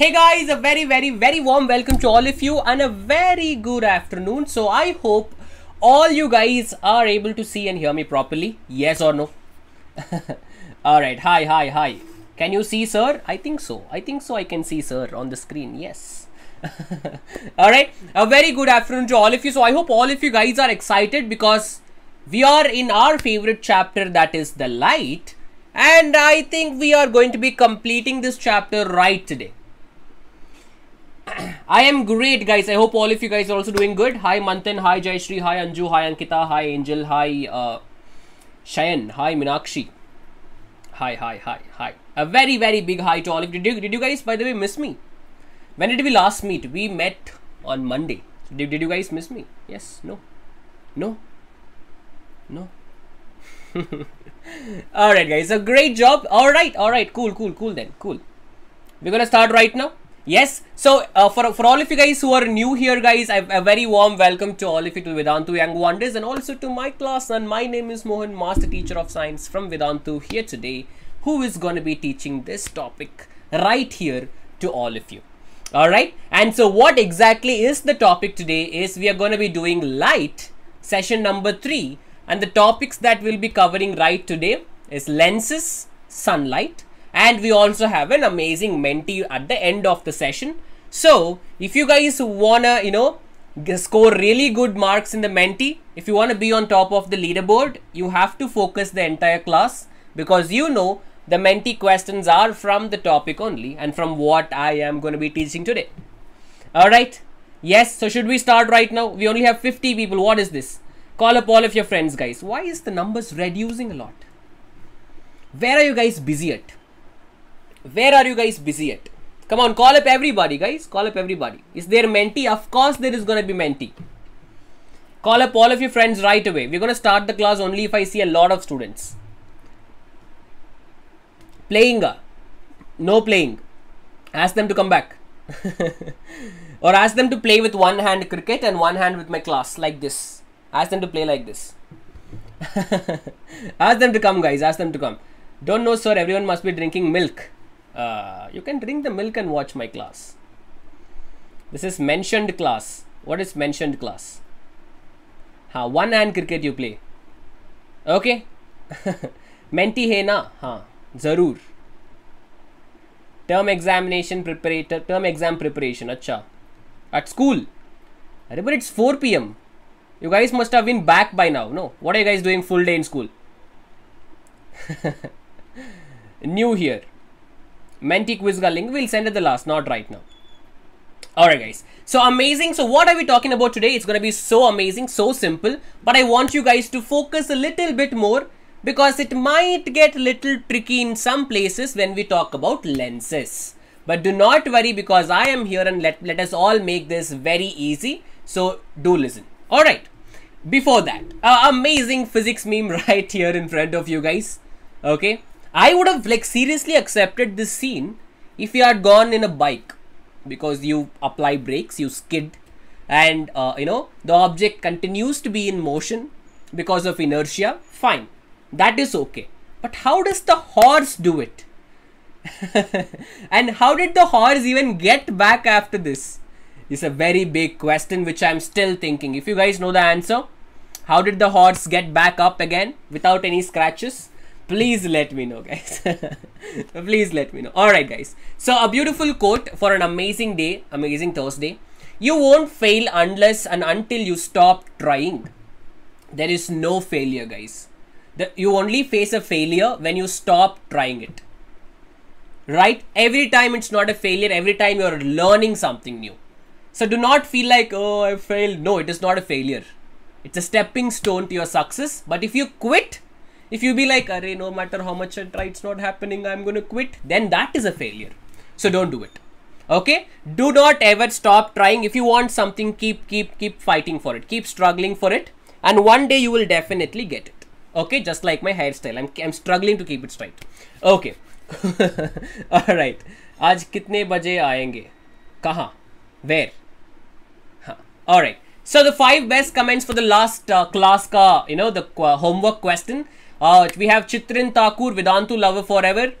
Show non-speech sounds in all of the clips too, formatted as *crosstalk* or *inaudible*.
Hey guys, a very, very, very warm welcome to all of you and a very good afternoon. So I hope all you guys are able to see and hear me properly. Yes or no? *laughs* all right. Hi, hi, hi. Can you see, sir? I think so. I think so. I can see, sir, on the screen. Yes. *laughs* all right. A very good afternoon to all of you. So I hope all of you guys are excited because we are in our favorite chapter that is the light. And I think we are going to be completing this chapter right today I am great, guys. I hope all of you guys are also doing good. Hi, Manthan. Hi, Jayashri. Hi, Anju. Hi, Ankita. Hi, Angel. Hi, uh, Shayan. Hi, Minakshi. Hi, hi, hi, hi. A very, very big hi to all of you. Did, you. did you guys, by the way, miss me? When did we last meet? We met on Monday. Did, did you guys miss me? Yes, no, no, no. *laughs* all right, guys. So great job. All right, all right. Cool, cool, cool then. Cool. We're going to start right now. Yes, so uh, for, for all of you guys who are new here guys, I, a very warm welcome to all of you to Vedantu Young Wonders and also to my class and my name is Mohan, Master Teacher of Science from Vedantu here today who is going to be teaching this topic right here to all of you. Alright, and so what exactly is the topic today is we are going to be doing light session number 3 and the topics that we'll be covering right today is lenses, sunlight and we also have an amazing mentee at the end of the session so if you guys wanna you know score really good marks in the mentee if you want to be on top of the leaderboard you have to focus the entire class because you know the mentee questions are from the topic only and from what i am going to be teaching today all right yes so should we start right now we only have 50 people what is this call up all of your friends guys why is the numbers reducing a lot where are you guys busy at where are you guys busy at? Come on, call up everybody, guys. Call up everybody. Is there mentee? Of course there is going to be mentee. Call up all of your friends right away. We're going to start the class only if I see a lot of students. Playing. Ah. No playing. Ask them to come back. *laughs* or ask them to play with one hand cricket and one hand with my class like this. Ask them to play like this. *laughs* ask them to come guys. Ask them to come. Don't know sir. Everyone must be drinking milk uh, you can drink the milk and watch my class this is mentioned class what is mentioned class ha one hand cricket you play okay *laughs* menti hai na ha zarur term examination preparator term exam preparation acha at school But it's 4 pm. You guys must have been back by now. No. What are you guys doing? Full day in school. *laughs* New here. Menti Quizga link. We'll send it the last, not right now. Alright guys, so amazing. So what are we talking about today? It's going to be so amazing, so simple. But I want you guys to focus a little bit more because it might get little tricky in some places when we talk about lenses. But do not worry because I am here and let, let us all make this very easy. So do listen. Alright, before that, uh, amazing physics meme *laughs* right here in front of you guys. Okay, I would have like seriously accepted this scene if you had gone in a bike because you apply brakes, you skid and uh, you know the object continues to be in motion because of inertia. Fine, that is okay. But how does the horse do it? *laughs* and how did the horse even get back after this? It's a very big question which I'm still thinking. If you guys know the answer, how did the horse get back up again without any scratches? please let me know guys *laughs* please let me know all right guys so a beautiful quote for an amazing day amazing thursday you won't fail unless and until you stop trying there is no failure guys the, you only face a failure when you stop trying it right every time it's not a failure every time you're learning something new so do not feel like oh i failed no it is not a failure it's a stepping stone to your success but if you quit if you be like, array, no matter how much I try, it's not happening, I'm gonna quit, then that is a failure. So don't do it. Okay? Do not ever stop trying. If you want something, keep, keep, keep fighting for it. Keep struggling for it. And one day you will definitely get it. Okay? Just like my hairstyle. I'm, I'm struggling to keep it straight. Okay. *laughs* All right. आज कितने बजे आएंगे कहाँ where हाँ right so the five best comments for the last class का you know the homework question. Uh, we have Chitrin Thakur, Vedantu Lover Forever,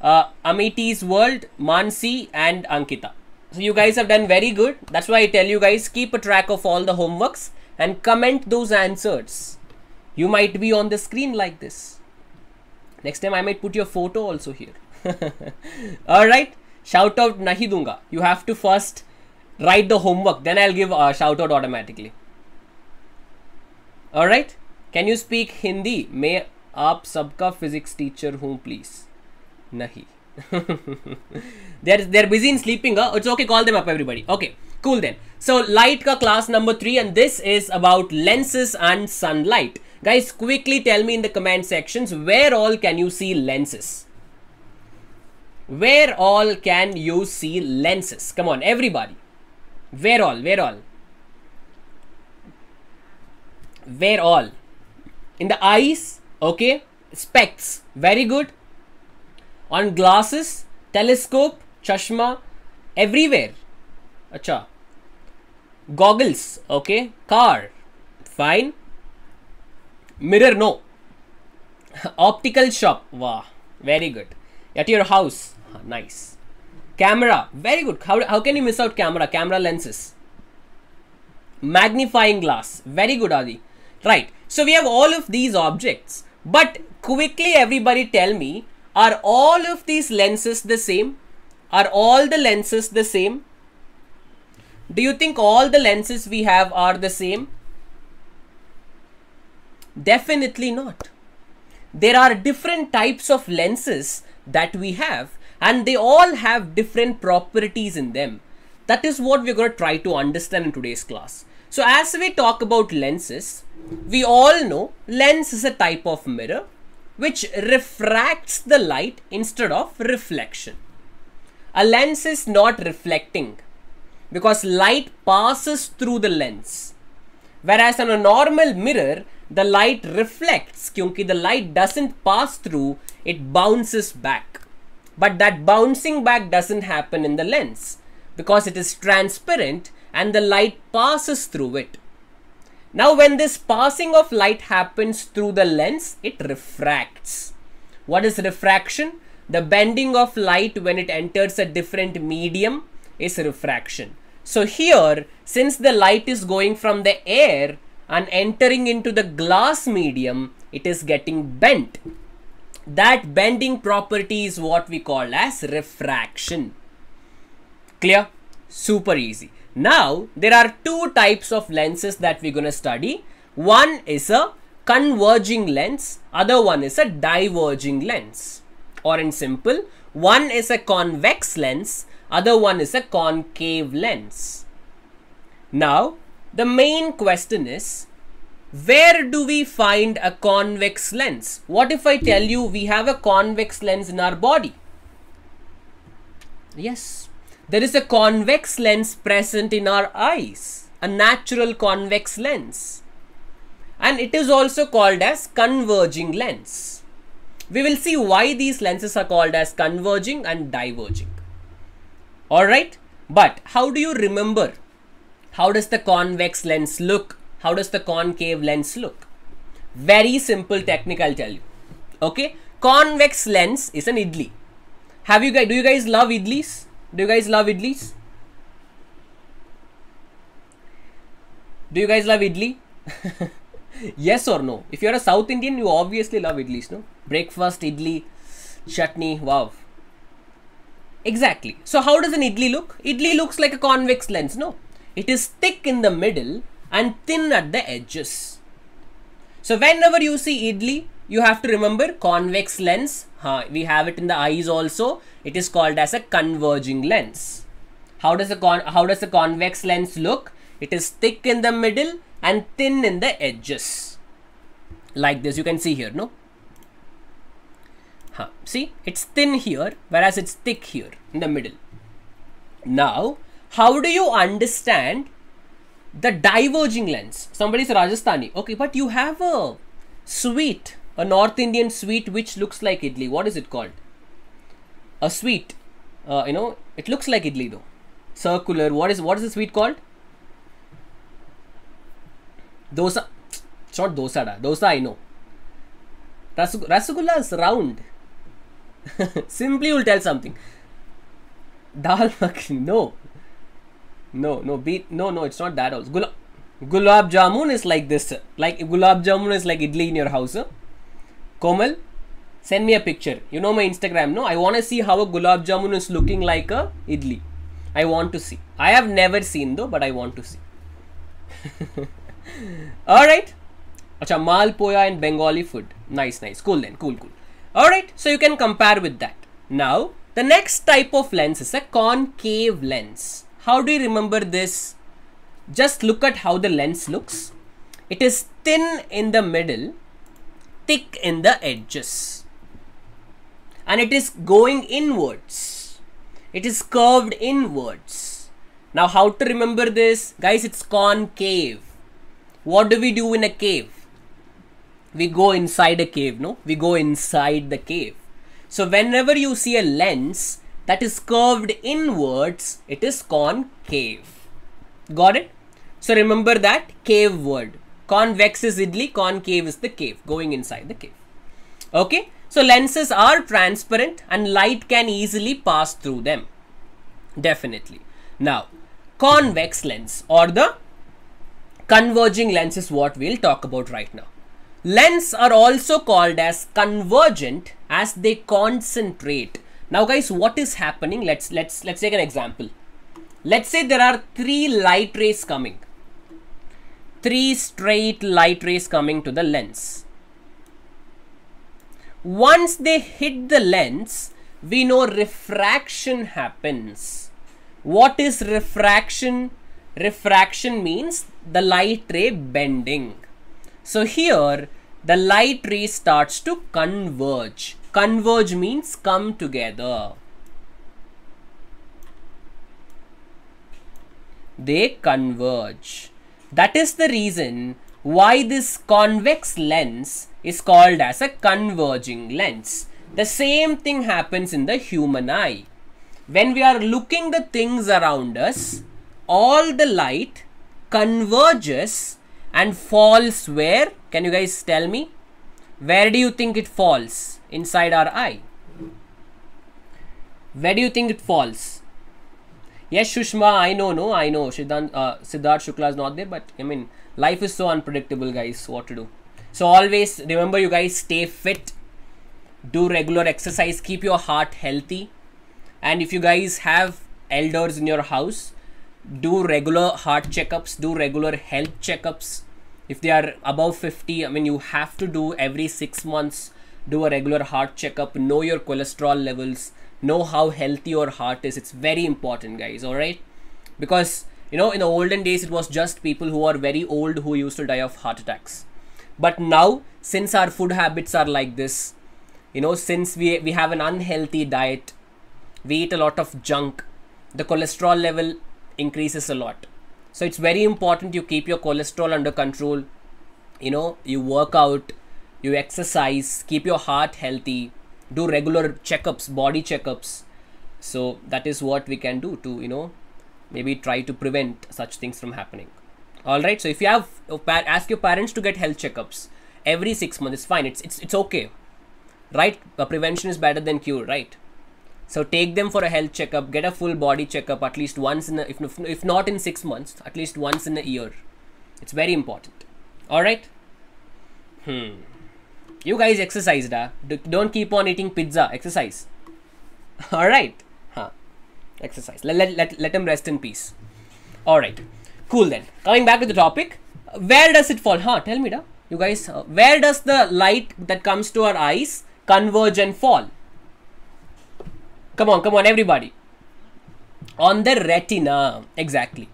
uh, Amiti's World, Mansi and Ankita. So you guys have done very good. That's why I tell you guys, keep a track of all the homeworks and comment those answers. You might be on the screen like this. Next time I might put your photo also here. *laughs* Alright, shout out nahi dunga. You have to first write the homework, then I'll give a shout out automatically. Alright, can you speak Hindi? May आप सबका physics teacher हूं please नहीं there there busy in sleeping okay call them up everybody okay cool then so light का class number three and this is about lenses and sunlight guys quickly tell me in the comment section where all can you see lenses where all can you see lenses come on everybody where all where all where all in the eyes okay specs very good on glasses telescope chashma everywhere acha goggles okay car fine mirror no *laughs* optical shop wow very good at your house nice camera very good how, how can you miss out camera camera lenses magnifying glass very good adi right so we have all of these objects but quickly everybody tell me, are all of these lenses the same? Are all the lenses the same? Do you think all the lenses we have are the same? Definitely not. There are different types of lenses that we have and they all have different properties in them. That is what we're going to try to understand in today's class. So as we talk about lenses, we all know lens is a type of mirror which refracts the light instead of reflection. A lens is not reflecting because light passes through the lens. Whereas on a normal mirror, the light reflects kyunki the light doesn't pass through, it bounces back. But that bouncing back doesn't happen in the lens because it is transparent and the light passes through it. Now when this passing of light happens through the lens, it refracts. What is refraction? The bending of light when it enters a different medium is refraction. So here, since the light is going from the air and entering into the glass medium, it is getting bent. That bending property is what we call as refraction. Clear? Super easy. Now, there are two types of lenses that we're going to study. One is a converging lens, other one is a diverging lens. Or in simple, one is a convex lens, other one is a concave lens. Now, the main question is, where do we find a convex lens? What if I tell you we have a convex lens in our body? Yes, there is a convex lens present in our eyes, a natural convex lens. And it is also called as converging lens. We will see why these lenses are called as converging and diverging. Alright, but how do you remember? How does the convex lens look? How does the concave lens look? Very simple technique I'll tell you. Okay, convex lens is an idli. Have you guys, do you guys love idlis? Do you guys love idlis? Do you guys love idli? *laughs* yes or no? If you're a South Indian, you obviously love idlis, no? Breakfast, idli, chutney, wow. Exactly. So how does an idli look? Idli looks like a convex lens, no? It is thick in the middle and thin at the edges. So whenever you see idli, you have to remember convex lens. Huh, we have it in the eyes also. It is called as a converging lens. How does a con how does a convex lens look? It is thick in the middle and thin in the edges. Like this, you can see here, no? Huh, see, it's thin here, whereas it's thick here in the middle. Now, how do you understand the diverging lens? Somebody's Rajasthani. Okay, but you have a sweet a North Indian sweet which looks like idli. What is it called? A sweet. Uh, you know, it looks like idli though. Circular. What is what is the sweet called? Dosa. It's not dosa da. Dosa I know. Rasgulla is round. *laughs* Simply will tell something. Dal makhani. No. No, no. Beat. No, no. It's not that also. Gulab jamun is like this. Like gulab jamun is like idli in your house. Huh? Komal, send me a picture. You know my Instagram, no? I want to see how a gulab jamun is looking like a idli. I want to see. I have never seen though, but I want to see. *laughs* Alright. Acha, malpoya and Bengali food. Nice, nice. Cool then. Cool, cool. Alright, so you can compare with that. Now, the next type of lens is a concave lens. How do you remember this? Just look at how the lens looks. It is thin in the middle thick in the edges and it is going inwards it is curved inwards now how to remember this guys it's concave what do we do in a cave we go inside a cave no we go inside the cave so whenever you see a lens that is curved inwards it is concave got it so remember that cave word Convex is idli, concave is the cave, going inside the cave. Okay, so lenses are transparent and light can easily pass through them. Definitely. Now, convex lens or the converging lens is what we'll talk about right now. Lenses are also called as convergent as they concentrate. Now guys, what is happening? Let's let's let's take an example. Let's say there are three light rays coming three straight light rays coming to the lens. Once they hit the lens, we know refraction happens. What is refraction? Refraction means the light ray bending. So here, the light ray starts to converge. Converge means come together. They converge. That is the reason why this convex lens is called as a converging lens. The same thing happens in the human eye. When we are looking the things around us, all the light converges and falls where? Can you guys tell me? Where do you think it falls? Inside our eye. Where do you think it falls? Yes, Shushma, I know, no, I know. Siddhan, uh, Siddharth Shukla is not there, but I mean, life is so unpredictable, guys. What to do? So always remember, you guys, stay fit, do regular exercise, keep your heart healthy, and if you guys have elders in your house, do regular heart checkups, do regular health checkups. If they are above 50, I mean, you have to do every six months, do a regular heart checkup, know your cholesterol levels, know how healthy your heart is it's very important guys all right because you know in the olden days it was just people who are very old who used to die of heart attacks but now since our food habits are like this you know since we we have an unhealthy diet we eat a lot of junk the cholesterol level increases a lot so it's very important you keep your cholesterol under control you know you work out you exercise keep your heart healthy do regular checkups body checkups so that is what we can do to you know maybe try to prevent such things from happening all right so if you have ask your parents to get health checkups every 6 months is fine it's it's it's okay right prevention is better than cure right so take them for a health checkup get a full body checkup at least once in a, if if not in 6 months at least once in a year it's very important all right hmm you guys exercise da don't keep on eating pizza exercise *laughs* all right huh exercise let, let, let, let him rest in peace all right cool then coming back to the topic where does it fall huh tell me da you guys uh, where does the light that comes to our eyes converge and fall come on come on everybody on the retina exactly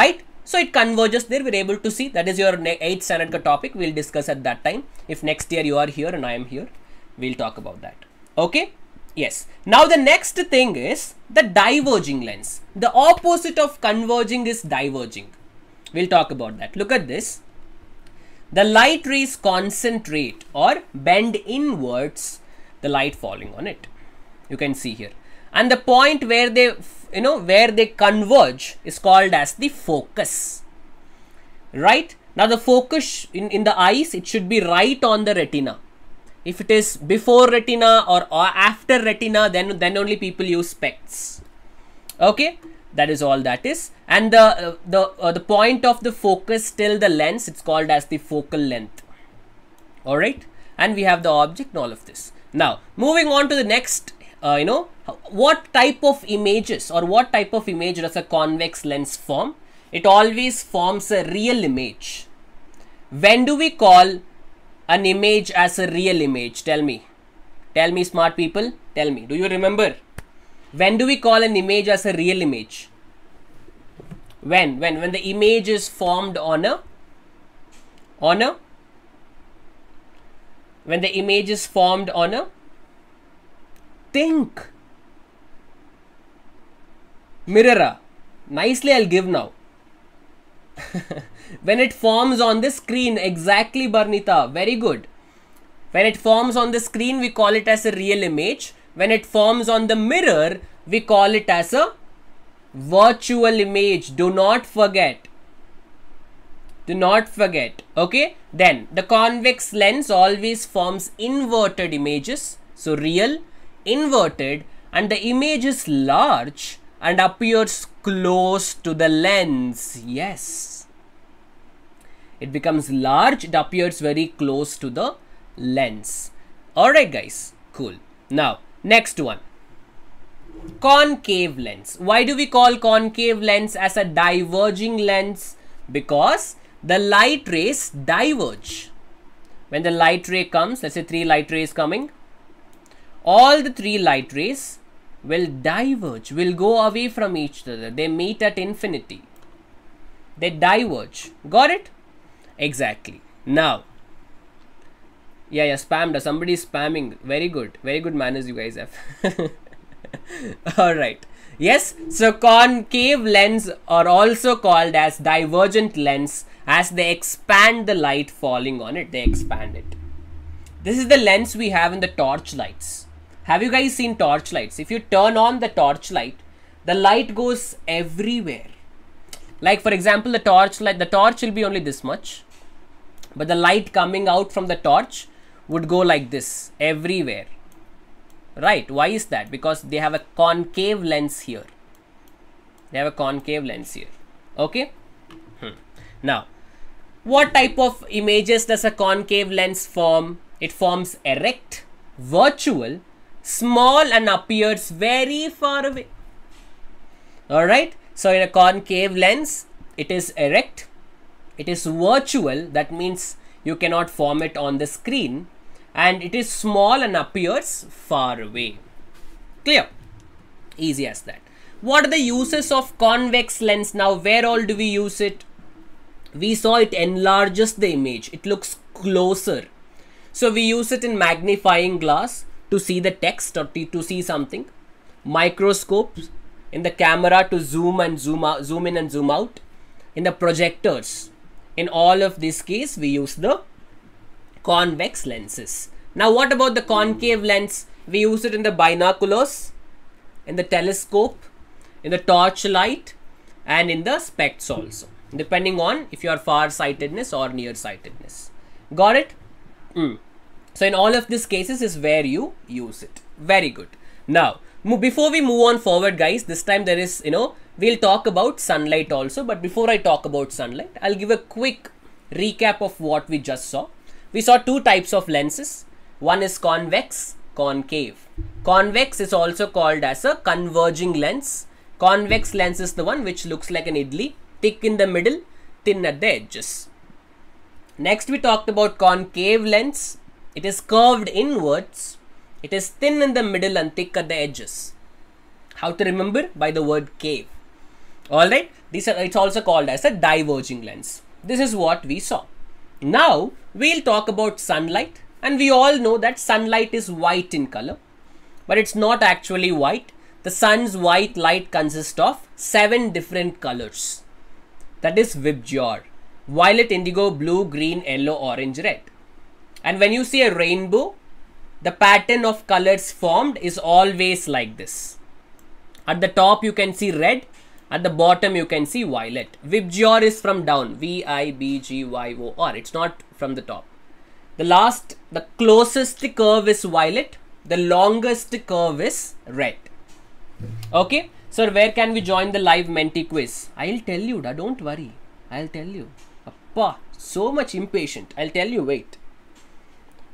right so it converges there, we're able to see that is your 8th standard topic, we'll discuss at that time. If next year you are here and I am here, we'll talk about that. Okay, yes. Now the next thing is the diverging lens. The opposite of converging is diverging. We'll talk about that. Look at this. The light rays concentrate or bend inwards, the light falling on it. You can see here. And the point where they you know where they converge is called as the focus right now the focus in, in the eyes it should be right on the retina if it is before retina or, or after retina then then only people use specs okay that is all that is and the uh, the uh, the point of the focus till the lens it's called as the focal length all right and we have the object and all of this now moving on to the next uh, you know, what type of images or what type of image does a convex lens form? It always forms a real image. When do we call an image as a real image? Tell me. Tell me smart people, tell me. Do you remember? When do we call an image as a real image? When? When? When the image is formed on a, on a, when the image is formed on a think. Mirrora. Nicely I'll give now. *laughs* when it forms on the screen. Exactly, Barnita. Very good. When it forms on the screen, we call it as a real image. When it forms on the mirror, we call it as a virtual image. Do not forget. Do not forget. Okay. Then the convex lens always forms inverted images. So real inverted and the image is large and appears close to the lens. Yes. It becomes large, it appears very close to the lens. Alright guys, cool. Now, next one. Concave lens. Why do we call concave lens as a diverging lens? Because the light rays diverge. When the light ray comes, let's say three light rays coming, all the three light rays will diverge, will go away from each other. They meet at infinity. They diverge. Got it? Exactly. Now, yeah, yeah, spammed. Somebody spamming. Very good. Very good manners you guys have. *laughs* all right. Yes, so concave lens are also called as divergent lens as they expand the light falling on it. They expand it. This is the lens we have in the torch lights. Have you guys seen torch lights? If you turn on the torch light, the light goes everywhere. Like for example, the torch light, the torch will be only this much, but the light coming out from the torch would go like this everywhere. Right? Why is that? Because they have a concave lens here. They have a concave lens here. Okay? Hmm. Now, what type of images does a concave lens form? It forms erect, virtual small and appears very far away. Alright, so in a concave lens, it is erect, it is virtual, that means you cannot form it on the screen and it is small and appears far away. Clear? Easy as that. What are the uses of convex lens now? Where all do we use it? We saw it enlarges the image. It looks closer. So we use it in magnifying glass to see the text or to see something, microscopes in the camera to zoom and zoom out, zoom in and zoom out, in the projectors. In all of this case, we use the convex lenses. Now, what about the concave lens? We use it in the binoculars, in the telescope, in the torchlight, and in the specs also, depending on if you are far sightedness or near sightedness. Got it? Mm. So in all of these cases is where you use it. Very good. Now, before we move on forward guys, this time there is, you know, we'll talk about sunlight also. But before I talk about sunlight, I'll give a quick recap of what we just saw. We saw two types of lenses. One is convex, concave. Convex is also called as a converging lens. Convex lens is the one which looks like an idli, thick in the middle, thin at the edges. Next we talked about concave lens it is curved inwards. It is thin in the middle and thick at the edges. How to remember? By the word cave. Alright, these are, it's also called as a diverging lens. This is what we saw. Now, we'll talk about sunlight and we all know that sunlight is white in color, but it's not actually white. The sun's white light consists of seven different colors. That is Vibjor. Violet, indigo, blue, green, yellow, orange, red. And when you see a rainbow, the pattern of colors formed is always like this. At the top, you can see red. At the bottom, you can see violet. Vibgyor is from down. V-I-B-G-Y-O-R. It's not from the top. The last, the closest curve is violet. The longest curve is red. Okay. Sir, where can we join the live Menti quiz? I'll tell you, da, don't worry. I'll tell you. Appa, so much impatient. I'll tell you, wait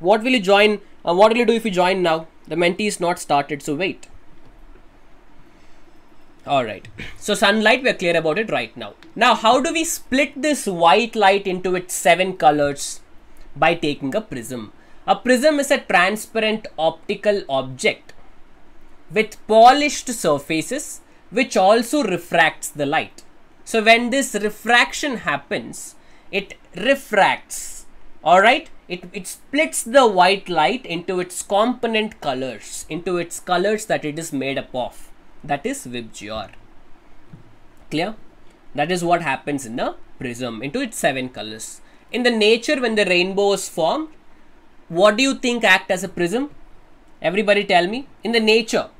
what will you join uh, what will you do if you join now the mentee is not started so wait all right so sunlight we're clear about it right now now how do we split this white light into its seven colors by taking a prism a prism is a transparent optical object with polished surfaces which also refracts the light so when this refraction happens it refracts all right it, it splits the white light into its component colors, into its colors that it is made up of. That is Vibgyor. Clear? That is what happens in the prism, into its seven colors. In the nature, when the rainbow is formed, what do you think act as a prism? Everybody tell me. In the nature,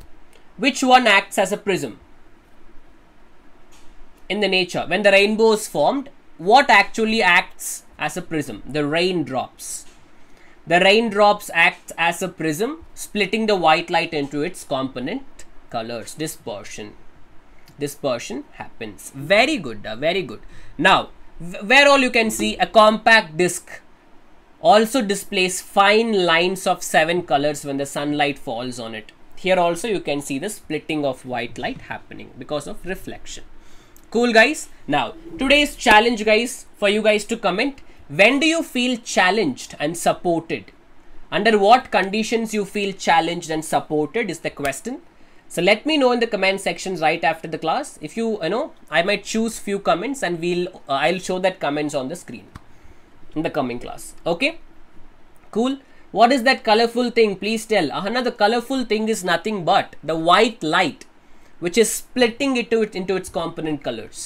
which one acts as a prism? In the nature, when the rainbow is formed, what actually acts as a prism? The raindrops. The raindrops act as a prism, splitting the white light into its component colors, dispersion. Dispersion happens. Very good, uh, very good. Now, where all you can see a compact disc also displays fine lines of seven colors when the sunlight falls on it. Here also you can see the splitting of white light happening because of reflection. Cool guys. Now today's challenge guys for you guys to comment. When do you feel challenged and supported? Under what conditions you feel challenged and supported is the question. So let me know in the comment section right after the class. If you, you know, I might choose few comments and we'll, uh, I'll show that comments on the screen in the coming class. Okay. Cool. What is that colorful thing? Please tell. Ahana, the colorful thing is nothing but the white light which is splitting it to it into its component colors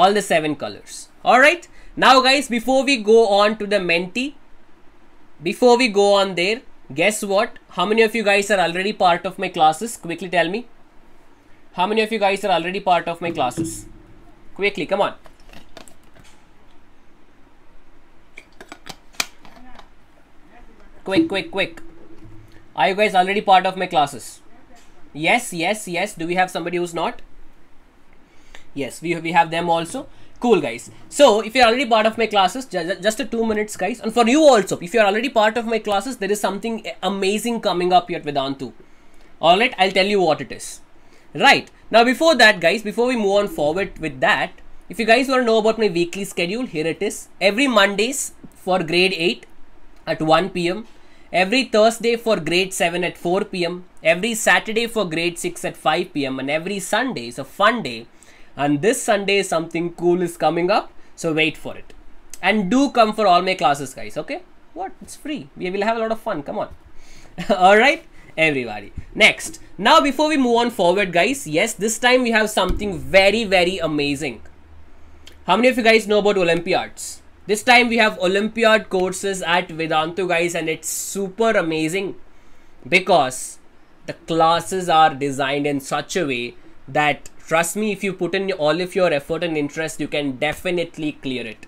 all the seven colors all right now guys before we go on to the menti before we go on there guess what how many of you guys are already part of my classes quickly tell me how many of you guys are already part of my classes quickly come on quick quick quick are you guys already part of my classes yes yes yes do we have somebody who's not yes we, we have them also cool guys so if you're already part of my classes ju just a two minutes guys and for you also if you're already part of my classes there is something eh, amazing coming up here at vedantu all right i'll tell you what it is right now before that guys before we move on forward with that if you guys want to know about my weekly schedule here it is every mondays for grade 8 at 1 p.m every Thursday for grade 7 at 4 pm, every Saturday for grade 6 at 5 pm, and every Sunday is a fun day. And this Sunday, something cool is coming up, so wait for it. And do come for all my classes, guys, okay? What? It's free. We will have a lot of fun. Come on. *laughs* all right, everybody. Next. Now, before we move on forward, guys, yes, this time we have something very, very amazing. How many of you guys know about Olympiads? This time we have Olympiad courses at Vedantu guys and it's super amazing because the classes are designed in such a way that trust me if you put in all of your effort and interest you can definitely clear it.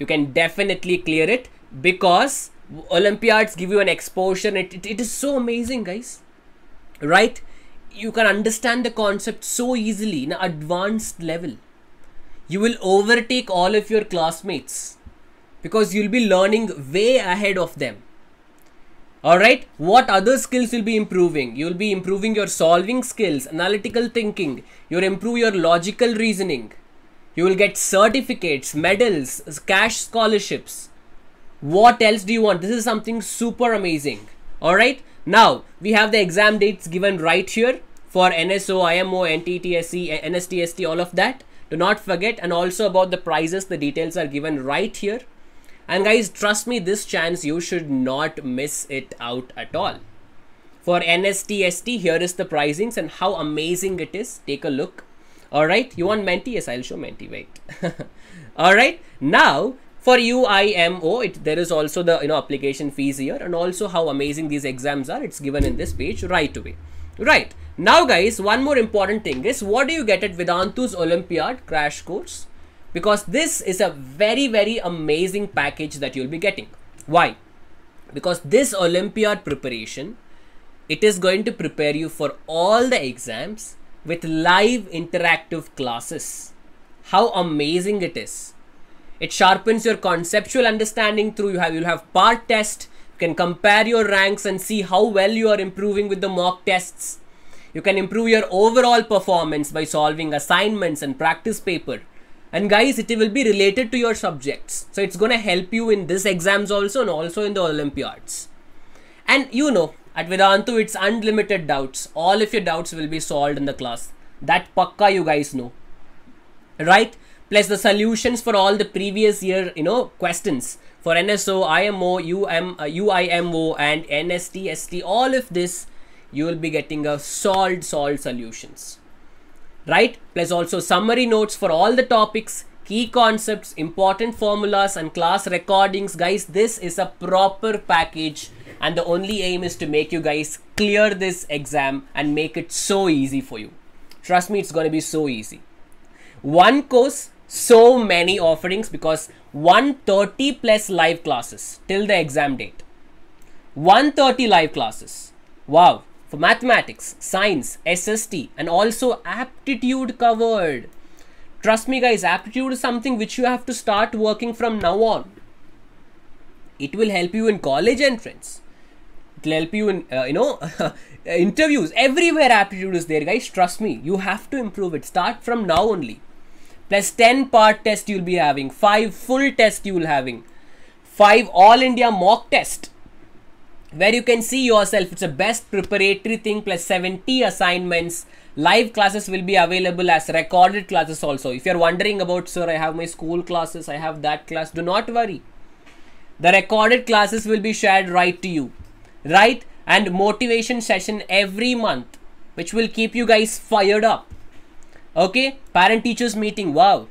You can definitely clear it because Olympiads give you an exposure it, it, it is so amazing guys. Right? You can understand the concept so easily in advanced level you will overtake all of your classmates because you'll be learning way ahead of them all right what other skills you'll be improving you'll be improving your solving skills analytical thinking you'll improve your logical reasoning you will get certificates medals cash scholarships what else do you want this is something super amazing all right now we have the exam dates given right here for nso imo nttse nstst all of that do not forget and also about the prices the details are given right here and guys trust me this chance you should not miss it out at all for NSTST here is the pricings and how amazing it is take a look all right you want menti yes I'll show menti wait *laughs* all right now for UIMO, it, there is also the you know application fees here and also how amazing these exams are. It's given in this page right away. Right. Now guys, one more important thing is what do you get at Vedantu's Olympiad crash course? Because this is a very, very amazing package that you'll be getting. Why? Because this Olympiad preparation, it is going to prepare you for all the exams with live interactive classes. How amazing it is. It sharpens your conceptual understanding through you have you'll have part test, can compare your ranks and see how well you are improving with the mock tests. You can improve your overall performance by solving assignments and practice paper. And guys, it will be related to your subjects. So it's going to help you in this exams also and also in the Olympiads. And you know, at Vedantu, it's unlimited doubts. All of your doubts will be solved in the class. That pakka you guys know. Right? Plus the solutions for all the previous year, you know, questions for NSO, IMO, UM, uh, UIMO and NST, ST, all of this, you will be getting a solved, solved solutions, right? Plus also summary notes for all the topics, key concepts, important formulas and class recordings. Guys, this is a proper package and the only aim is to make you guys clear this exam and make it so easy for you. Trust me, it's going to be so easy. One course so many offerings because 130 plus live classes till the exam date. 130 live classes. Wow. For mathematics, science, SST and also aptitude covered. Trust me guys, aptitude is something which you have to start working from now on. It will help you in college entrance. It will help you in, uh, you know, *laughs* interviews. Everywhere aptitude is there guys. Trust me, you have to improve it. Start from now only plus 10 part test you'll be having, 5 full test you'll having, 5 all India mock test where you can see yourself it's a best preparatory thing plus 70 assignments live classes will be available as recorded classes also if you're wondering about sir i have my school classes i have that class do not worry the recorded classes will be shared right to you right and motivation session every month which will keep you guys fired up Okay, parent teachers meeting. Wow.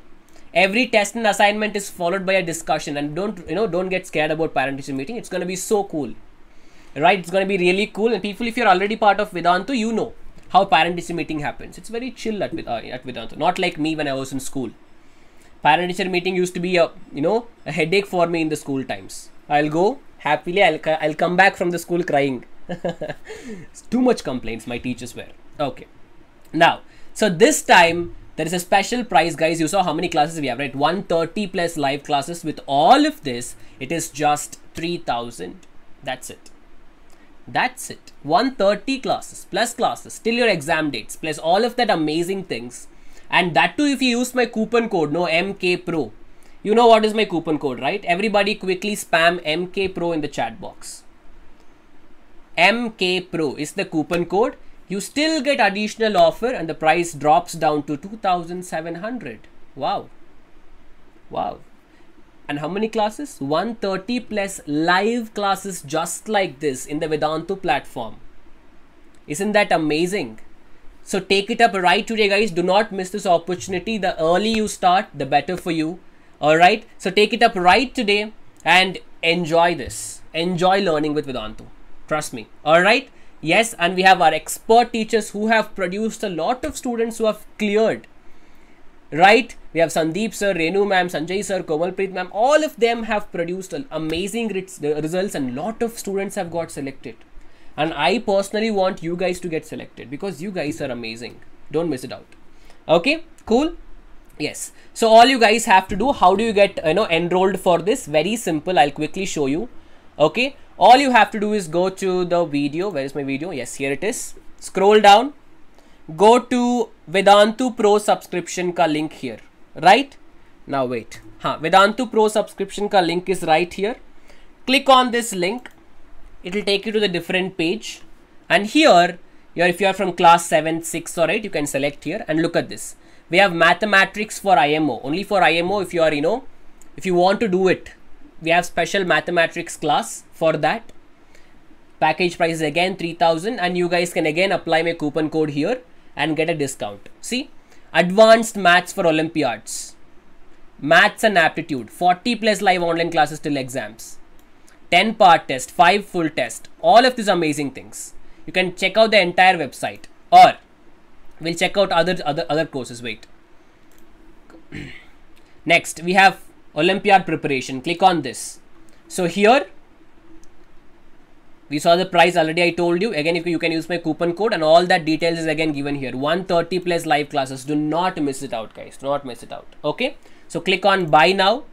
Every test and assignment is followed by a discussion and don't, you know, don't get scared about parent teacher meeting. It's going to be so cool. Right? It's going to be really cool. And people, if you're already part of Vedantu, you know how parent teacher meeting happens. It's very chill at, uh, at Not like me when I was in school. Parent teacher meeting used to be a, you know, a headache for me in the school times. I'll go happily. I'll, I'll come back from the school crying. *laughs* too much complaints my teachers were. Okay. Now, so this time there is a special price guys. You saw how many classes we have, right? 130 plus live classes with all of this. It is just 3000. That's it. That's it. 130 classes plus classes till your exam dates plus all of that amazing things. And that too if you use my coupon code, no MK Pro. You know what is my coupon code, right? Everybody quickly spam MK Pro in the chat box. MK Pro is the coupon code you still get additional offer and the price drops down to 2700 wow wow and how many classes 130 plus live classes just like this in the vedantu platform isn't that amazing so take it up right today guys do not miss this opportunity the early you start the better for you all right so take it up right today and enjoy this enjoy learning with vedantu trust me all right Yes, and we have our expert teachers who have produced a lot of students who have cleared. Right? We have Sandeep sir, Renu ma'am, Sanjay sir, Komalpreet ma'am. All of them have produced amazing results and lot of students have got selected. And I personally want you guys to get selected because you guys are amazing. Don't miss it out. Okay? Cool? Yes. So all you guys have to do, how do you get, you know, enrolled for this? Very simple. I'll quickly show you. Okay all you have to do is go to the video where is my video yes here it is scroll down go to vedantu pro subscription ka link here right now wait huh vedantu pro subscription ka link is right here click on this link it will take you to the different page and here you're, if you are from class 7 6 or 8 you can select here and look at this we have mathematics for imo only for imo if you are you know if you want to do it we have special mathematics class for that package price again 3000 and you guys can again apply my coupon code here and get a discount see advanced maths for olympiads maths and aptitude 40 plus live online classes till exams 10 part test 5 full test all of these amazing things you can check out the entire website or we'll check out other other other courses wait *clears throat* next we have Olympiad preparation. Click on this. So here we saw the price already I told you. Again, you can use my coupon code and all that details is again given here. 130 plus live classes. Do not miss it out guys. Do not miss it out. Okay. So click on buy now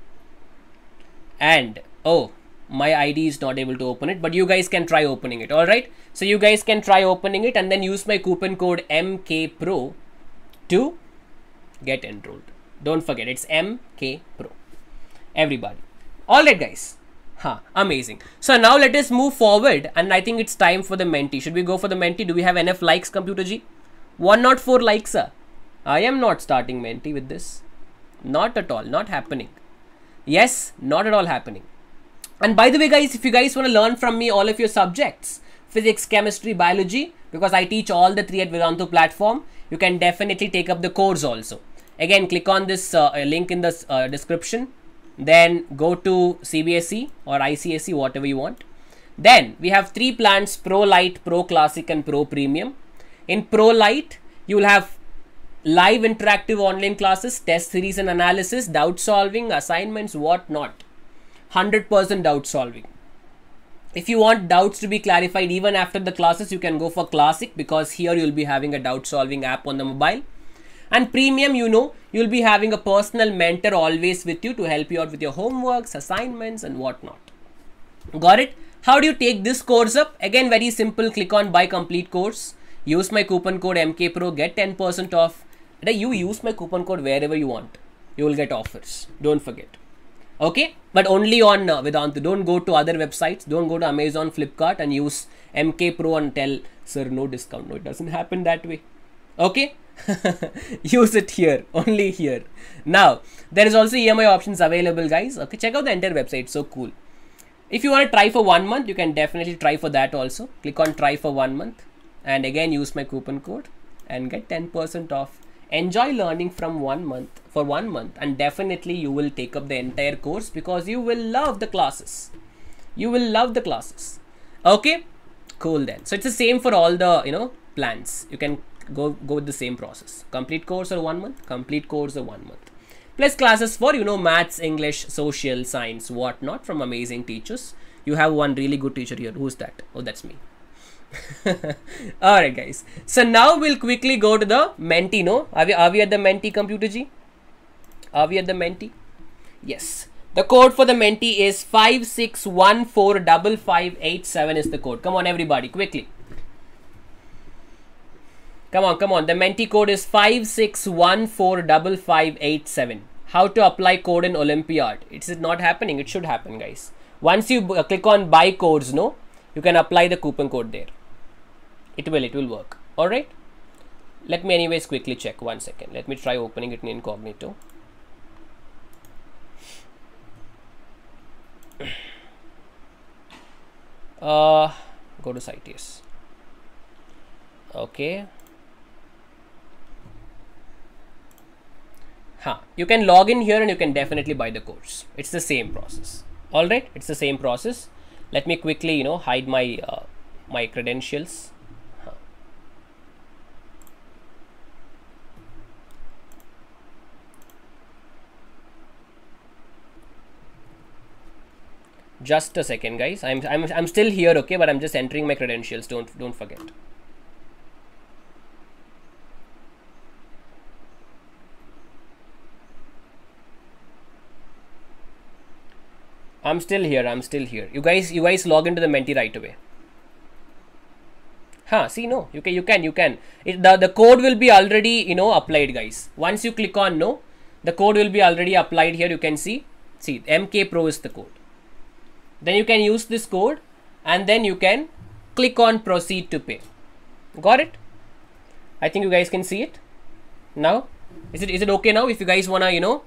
and oh my ID is not able to open it, but you guys can try opening it. All right. So you guys can try opening it and then use my coupon code MKPRO to get enrolled. Don't forget it's MKPRO everybody all right guys huh amazing so now let us move forward and i think it's time for the mentee should we go for the mentee do we have enough likes computer g 104 likes sir i am not starting mentee with this not at all not happening yes not at all happening and by the way guys if you guys want to learn from me all of your subjects physics chemistry biology because i teach all the three at vedantu platform you can definitely take up the course also again click on this uh, link in the uh, description then go to CBSE or ICSE, whatever you want. Then we have three plans, Pro Lite, Pro Classic and Pro Premium. In Pro Lite, you will have live interactive online classes, test series and analysis, doubt solving, assignments, whatnot. 100% doubt solving. If you want doubts to be clarified even after the classes, you can go for Classic because here you'll be having a doubt solving app on the mobile. And premium, you know, you'll be having a personal mentor always with you to help you out with your homeworks, assignments and whatnot. Got it? How do you take this course up? Again, very simple. Click on buy complete course. Use my coupon code MKPRO. Get 10% off. You use my coupon code wherever you want. You will get offers. Don't forget. Okay. But only on uh, Vedanta. Don't go to other websites. Don't go to Amazon, Flipkart and use MKPRO and tell, sir, no discount. No, it doesn't happen that way. Okay. *laughs* use it here only here now there is also emi options available guys okay check out the entire website so cool if you want to try for one month you can definitely try for that also click on try for one month and again use my coupon code and get 10% off enjoy learning from one month for one month and definitely you will take up the entire course because you will love the classes you will love the classes okay cool then so it's the same for all the you know plans you can go go with the same process complete course or one month complete course or one month plus classes for you know maths english social science whatnot from amazing teachers you have one really good teacher here who's that oh that's me *laughs* all right guys so now we'll quickly go to the mentee no are we are we at the mentee computer g are we at the mentee yes the code for the mentee is 56145587 is the code come on everybody quickly Come on, come on. The Menti code is 56145587. How to apply code in Olympiad. It's not happening. It should happen, guys. Once you uh, click on buy codes, no, you can apply the coupon code there. It will, it will work. All right. Let me anyways quickly check one second. Let me try opening it in incognito. Uh, go to Cites. Okay. huh, you can log in here and you can definitely buy the course. It's the same process. All right, it's the same process. Let me quickly, you know, hide my uh, my credentials. Just a second, guys. I'm, I'm, I'm still here, okay, but I'm just entering my credentials. Don't, don't forget. I'm still here. I'm still here. You guys, you guys log into the Menti right away. Huh, see, no, you can, you can, you can. It, the, the code will be already, you know, applied guys. Once you click on no, the code will be already applied here. You can see, see MK Pro is the code. Then you can use this code and then you can click on proceed to pay. Got it? I think you guys can see it now. Is it, is it okay now? If you guys want to, you know,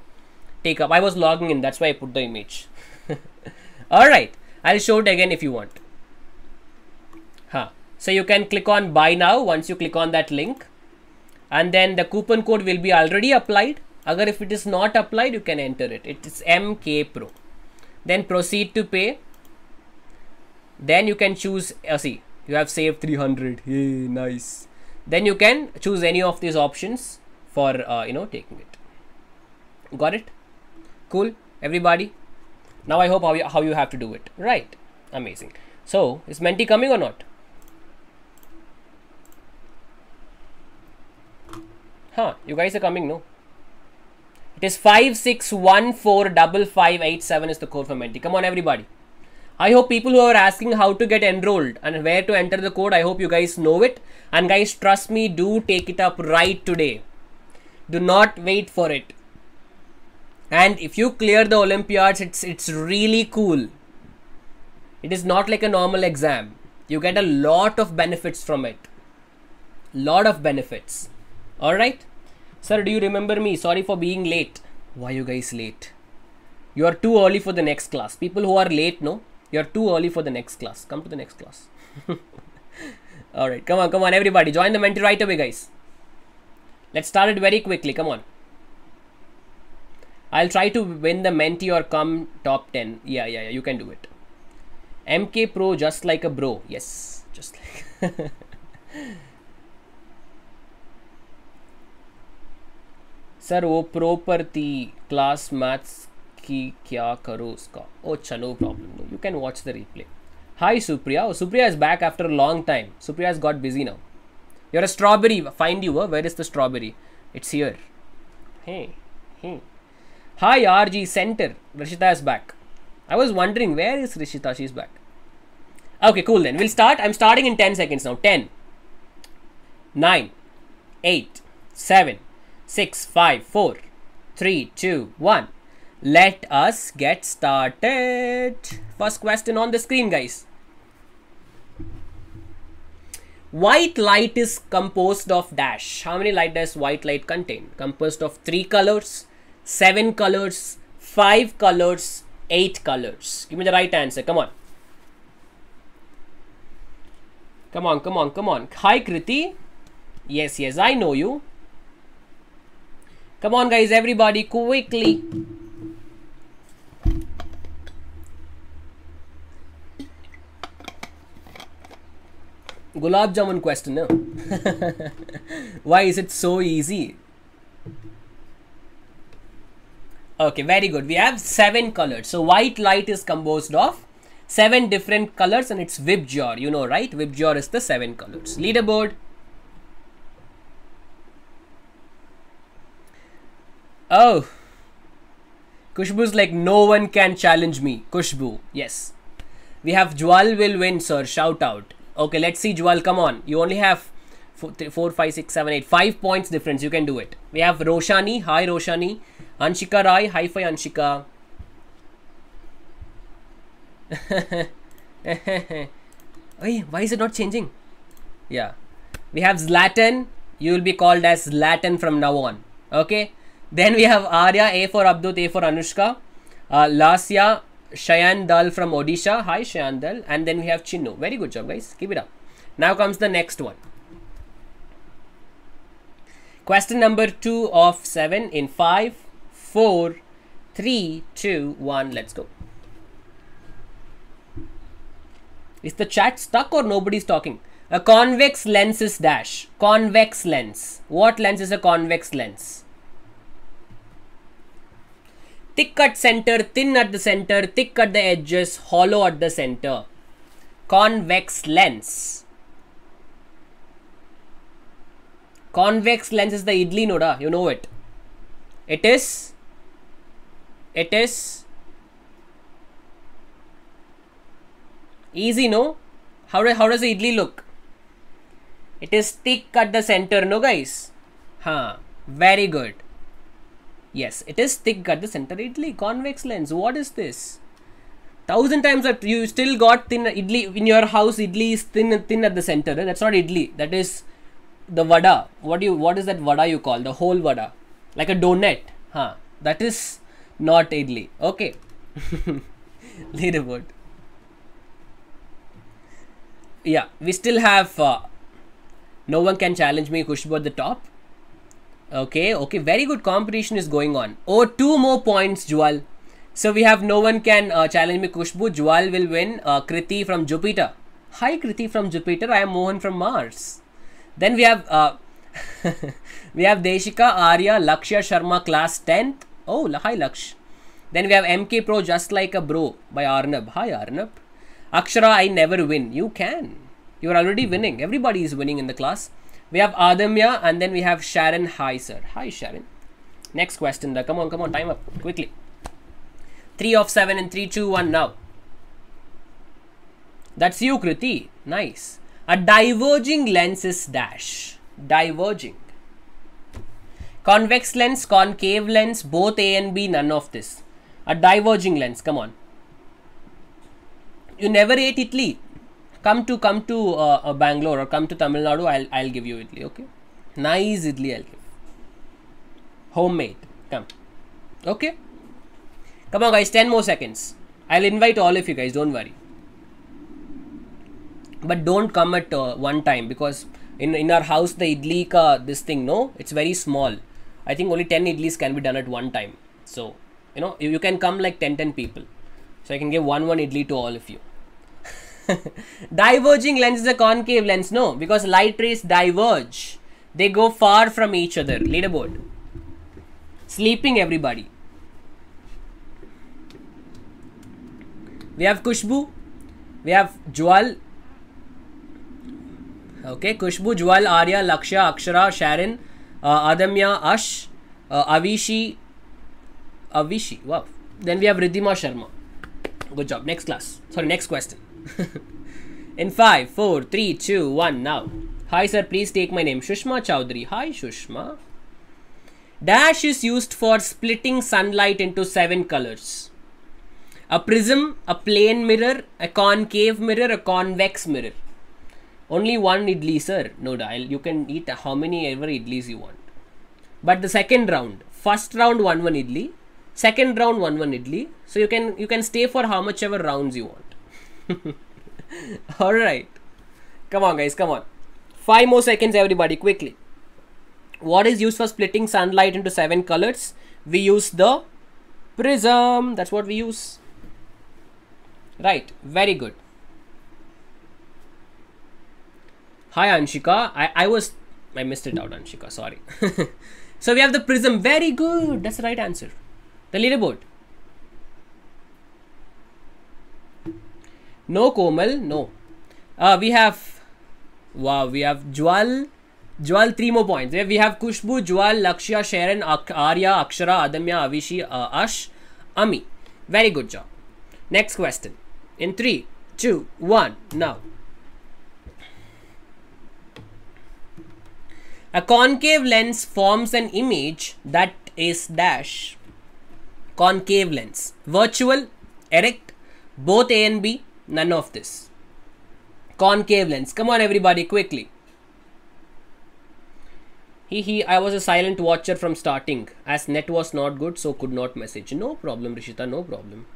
take up, I was logging in. That's why I put the image. *laughs* Alright, I'll show it again if you want. Huh. So you can click on buy now once you click on that link and then the coupon code will be already applied. Agar if it is not applied, you can enter it. It is MK Pro. Then proceed to pay. Then you can choose, uh, see, you have saved 300. Hey, nice. Then you can choose any of these options for, uh, you know, taking it. Got it? Cool, everybody now i hope how you, how you have to do it right amazing so is menti coming or not huh you guys are coming no it is 56145587 is the code for Menti. Come on, everybody. I hope people who are asking how to get enrolled and where to enter the code, I hope you guys know it. And guys, trust me, do take it up right today. Do not wait for it and if you clear the olympiads it's it's really cool it is not like a normal exam you get a lot of benefits from it lot of benefits all right sir do you remember me sorry for being late why you guys late you are too early for the next class people who are late no you are too early for the next class come to the next class *laughs* all right come on come on everybody join the mentor right away guys let's start it very quickly come on I'll try to win the mentee or come top 10. Yeah, yeah, yeah, you can do it. MK Pro just like a bro. Yes, just like. Sir वो pro पर थी class maths की क्या करो उसका ओ अच्छा no problem no you can watch the replay hi Supriya Supriya is back after long time Supriya is got busy now you're a strawberry find you where is the strawberry it's here hey hey Hi RG Center. Rishita is back. I was wondering where is Rishita? She's back. Okay, cool then. We'll start. I'm starting in 10 seconds now. 10, 9, 8, 7, 6, 5, 4, 3, 2, 1. Let us get started. First question on the screen, guys. White light is composed of dash. How many light does white light contain? Composed of three colors seven colors, five colors, eight colors. Give me the right answer. Come on. Come on, come on, come on. Hi, Kriti. Yes, yes, I know you. Come on, guys, everybody, quickly. Gulab Jamun question, no? *laughs* Why is it so easy? Okay, very good. We have seven colors. So white light is composed of seven different colors and it's jar You know, right? jar is the seven colors. Leaderboard. Oh. Kushbu's like, no one can challenge me. Kushbu. Yes. We have Jwal will win, sir. Shout out. Okay, let's see Jwal. Come on. You only have four, three, four, five, six, seven, eight, five points difference. You can do it. We have Roshani. Hi, Roshani. Anshika Rai, hi fi Anshika. *laughs* why is it not changing? Yeah. We have Zlatan. You will be called as Zlatan from now on. Okay. Then we have Arya, A for Abdut, A for Anushka. Uh, Lasya, Shayan Dal from Odisha. Hi, Shayan Dal. And then we have Chinnu. Very good job, guys. Keep it up. Now comes the next one. Question number 2 of 7 in 5 four, three, two, one. Let's go. Is the chat stuck or nobody's talking? A convex lens is dash. Convex lens. What lens is a convex lens? Thick at center, thin at the center, thick at the edges, hollow at the center. Convex lens. Convex lens is the idli noda, you know it. It is it is easy no how, do, how does the idli look it is thick at the center no guys huh very good yes it is thick at the center idli convex lens what is this thousand times that you still got thin idli in your house idli is thin thin at the center that's not idli that is the vada what do you what is that vada you call the whole vada like a donut huh that is not idli. Okay. Leaderboard. *laughs* Yeah, we still have uh, no one can challenge me. Kushbu at the top. Okay, okay, very good competition is going on. Oh, two more points, Jual. So we have no one can uh, challenge me. Kushbu, Jual will win. Uh, Kriti from Jupiter. Hi, Kriti from Jupiter. I am Mohan from Mars. Then we have uh, *laughs* we have Deshika, Arya, Lakshya Sharma, class 10th. Oh, hi Laksh. Then we have MK Pro Just Like a Bro by Arnab. Hi Arnab. Akshara, I never win. You can. You're already winning. Everybody is winning in the class. We have Adamya and then we have Sharon. Hi, sir. Hi, Sharon. Next question. Come on, come on. Time up. Quickly. 3 of 7 and 3, 1 now. That's you, Kriti. Nice. A diverging lens is dash. Diverging. Convex lens, concave lens, both A and B, none of this. A diverging lens, come on. You never ate Italy. Come to come to uh, uh, Bangalore or come to Tamil Nadu, I'll, I'll give you Italy, okay? Nice Italy I'll give. Homemade, come. Okay? Come on guys, 10 more seconds. I'll invite all of you guys, don't worry. But don't come at uh, one time because in, in our house the idli ka this thing, no? It's very small. I think only 10 idlis can be done at one time. So, you know, you can come like 10, 10 people. So I can give one, one idli to all of you. *laughs* Diverging lens is a concave lens. No, because light rays diverge. They go far from each other. Leaderboard. Sleeping everybody. We have Kushbu. We have Jawal. Okay, Kushbu, Jawal, Arya, Laksha, Akshara, Sharon. Uh, Adamya Ash, uh, Avishi, Avishi. Wow. Then we have Ridhima Sharma. Good job. Next class. Sorry, next question. *laughs* In 5, 4, 3, 2, 1, now. Hi sir, please take my name. Shushma Chowdhury. Hi Shushma. Dash is used for splitting sunlight into 7 colors. A prism, a plane mirror, a concave mirror, a convex mirror only one idli sir no dial you can eat how many ever idlis you want but the second round first round one one idli second round one one idli so you can you can stay for how much ever rounds you want *laughs* all right come on guys come on five more seconds everybody quickly what is used for splitting sunlight into seven colors we use the prism that's what we use right very good Hi Anshika. I, I was I missed it out, Anshika. Sorry. *laughs* so we have the prism. Very good. That's the right answer. The leaderboard. No Komal, no. Uh, we have wow, we have Jwal. Jwal three more points. We have Kushbu, Jwal, Lakshya, Sharon, Arya, Akshara, Adamya, Avishi, uh, Ash, Ami. Very good job. Next question. In three, two, one, now. A concave lens forms an image that is dash concave lens. Virtual, erect, both A and B, none of this. Concave lens. Come on everybody quickly. He he I was a silent watcher from starting as net was not good so could not message. No problem Rishita, no problem.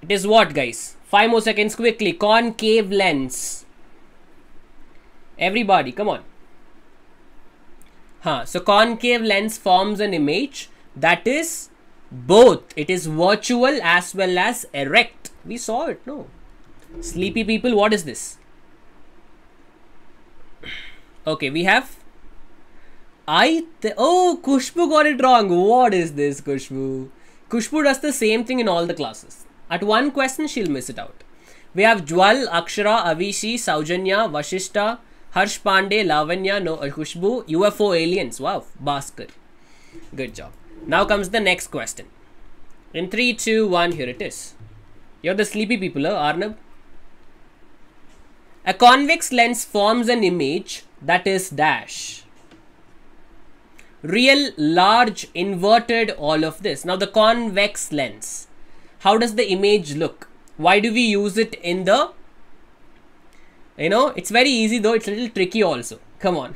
It is what guys? 5 more seconds quickly. Concave lens. Everybody, come on. Huh. So concave lens forms an image that is both. It is virtual as well as erect. We saw it, no? Sleepy people, what is this? Okay, we have I oh Kushbu got it wrong. What is this Kushbu? Kushbu does the same thing in all the classes. At one question she'll miss it out. We have Jwal, Akshara, Avishi, Saujanya, Vashishta, Harsh Pandey, Lavanya no, uh, Khushbu, UFO aliens. Wow, Bhaskar. Good job. Now comes the next question. In 3, 2, 1, here it is. You're the sleepy people, huh, Arnab? A convex lens forms an image that is dash. Real, large, inverted, all of this. Now the convex lens. How does the image look? Why do we use it in the you know, it's very easy though, it's a little tricky also. Come on.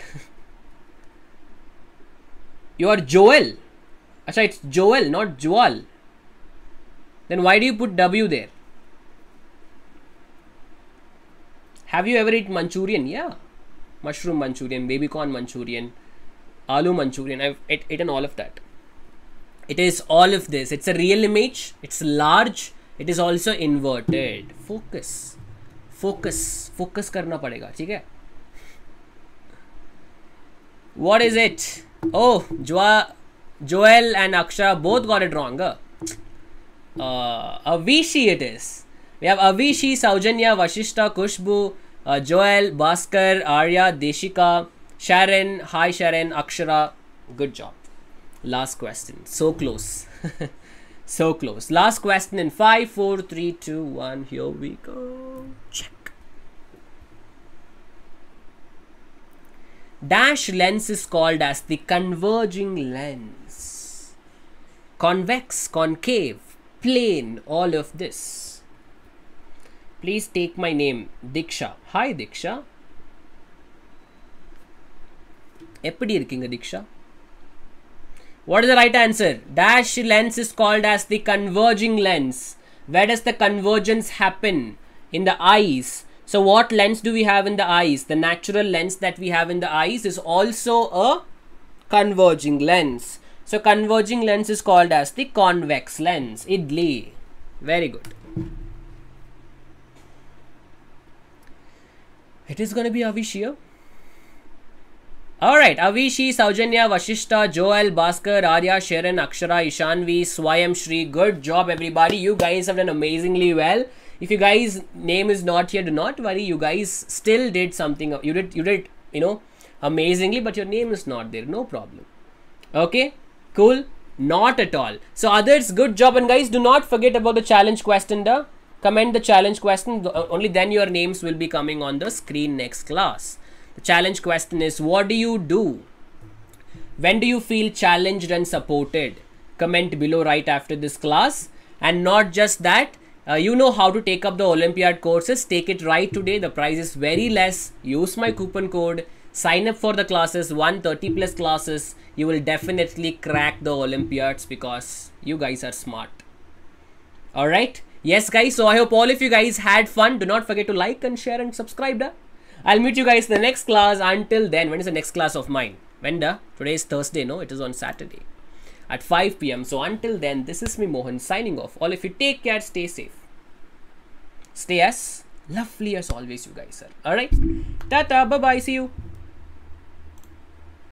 *laughs* you are Joel. Actually, it's Joel, not Joel. Then why do you put W there? Have you ever eaten Manchurian? Yeah. Mushroom Manchurian, baby corn Manchurian, aloo Manchurian. I've eaten all of that. It is all of this. It's a real image. It's large. It is also inverted. Focus. Focus focus करना पड़ेगा ठीक है what is it oh जोआ Joel and Akshara both got it wrong Avishi it is we have Avishi Saujanya Vashishtha Khushbu Joel Bhaskar Arya Deshika Sharon hi Sharon Akshara good job last question so close So close. Last question in 5, 4, 3, 2, 1. Here we go. Check. Dash lens is called as the converging lens. Convex, concave, plane, all of this. Please take my name, Diksha. Hi, Diksha. எப்படி இருக்கீங்க Diksha. What is the right answer? Dash lens is called as the converging lens. Where does the convergence happen? In the eyes. So what lens do we have in the eyes? The natural lens that we have in the eyes is also a converging lens. So converging lens is called as the convex lens. Idli. Very good. It is going to be Avish Alright, Avishi, Saujanya, Vashishta, Joel, Bhaskar, Arya, Sharon, Akshara, Ishanvi, Swayam, Shri. Good job everybody. You guys have done amazingly well. If you guys name is not here, do not worry. You guys still did something. You did, you did, you know, amazingly, but your name is not there. No problem. Okay, cool. Not at all. So others, good job. And guys, do not forget about the challenge question. The comment the challenge question. Only then your names will be coming on the screen next class. The challenge question is what do you do? When do you feel challenged and supported? Comment below right after this class. And not just that, uh, you know how to take up the Olympiad courses. Take it right today. The price is very less. Use my coupon code. Sign up for the classes, 130 plus classes. You will definitely crack the Olympiads because you guys are smart. Alright? Yes, guys. So I hope all of you guys had fun. Do not forget to like and share and subscribe. Da? I'll meet you guys in the next class. Until then, when is the next class of mine? When the? Today is Thursday, no? It is on Saturday at 5 pm. So until then, this is me Mohan signing off. All of you take care, stay safe. Stay as lovely as always, you guys sir. Alright? Tata, bye bye, see you.